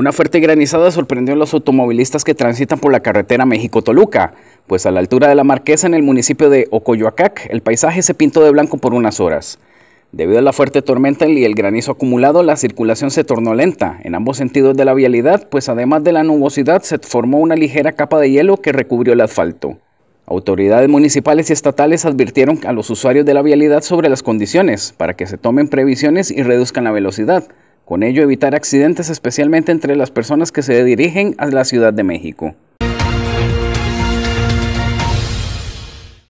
Una fuerte granizada sorprendió a los automovilistas que transitan por la carretera México-Toluca, pues a la altura de la Marquesa en el municipio de Ocoyoacac, el paisaje se pintó de blanco por unas horas. Debido a la fuerte tormenta y el granizo acumulado, la circulación se tornó lenta en ambos sentidos de la vialidad, pues además de la nubosidad se formó una ligera capa de hielo que recubrió el asfalto. Autoridades municipales y estatales advirtieron a los usuarios de la vialidad sobre las condiciones para que se tomen previsiones y reduzcan la velocidad con ello evitar accidentes especialmente entre las personas que se dirigen a la Ciudad de México.